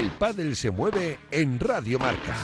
El pádel se mueve en Radio Marca.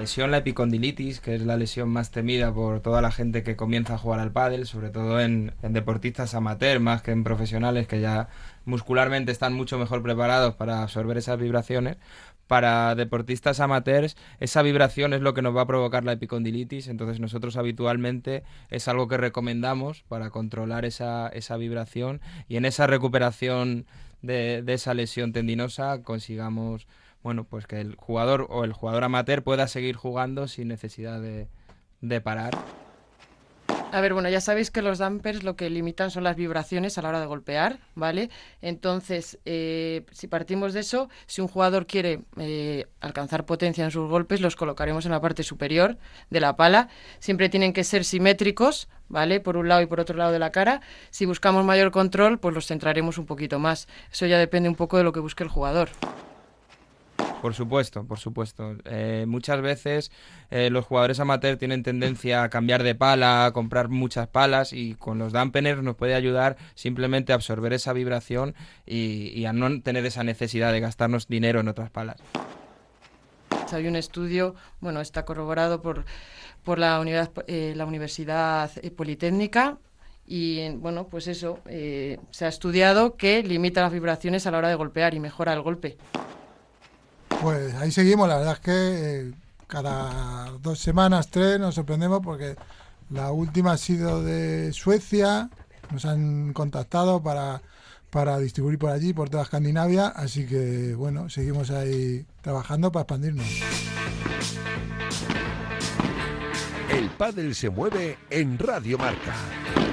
lesión, la epicondilitis, que es la lesión más temida por toda la gente que comienza a jugar al pádel, sobre todo en, deportistas amateurs... más que en profesionales que ya muscularmente están mucho mejor preparados para absorber esas vibraciones, para deportistas amateurs esa vibración es lo que nos va a provocar la epicondilitis, entonces nosotros habitualmente es algo que recomendamos para controlar esa, esa vibración y en esa recuperación de, esa lesión tendinosa consigamos bueno, pues que el jugador o el jugador amateur pueda seguir jugando sin necesidad de, parar. A ver, bueno, ya sabéis que los dampers lo que limitan son las vibraciones a la hora de golpear, ¿vale? Entonces, eh, si partimos de eso, si un jugador quiere eh, alcanzar potencia en sus golpes, los colocaremos en la parte superior de la pala. Siempre tienen que ser simétricos ¿vale? Por un lado y por otro lado de la cara. Si buscamos mayor control, pues los centraremos un poquito más. Eso ya depende un poco de lo que busque el jugador. Por supuesto, por supuesto. Eh, muchas veces eh, los jugadores amateur tienen tendencia a cambiar de pala, a comprar muchas palas y con los dampeners nos puede ayudar simplemente a absorber esa vibración y a no tener esa necesidad de gastarnos dinero en otras palas hay un estudio, bueno, está corroborado por, por la, unidad, eh, la Universidad eh, Politécnica, y bueno, pues eso, eh, se ha estudiado que limita las vibraciones a la hora de golpear y mejora el golpe. Pues ahí seguimos, la verdad es que cada dos semanas, tres, nos sorprendemos porque la última ha sido de Suecia, nos han contactado para para distribuir por allí, por toda Escandinavia. Así que, bueno, seguimos ahí trabajando para expandirnos. El pádel se mueve en Radio Marca.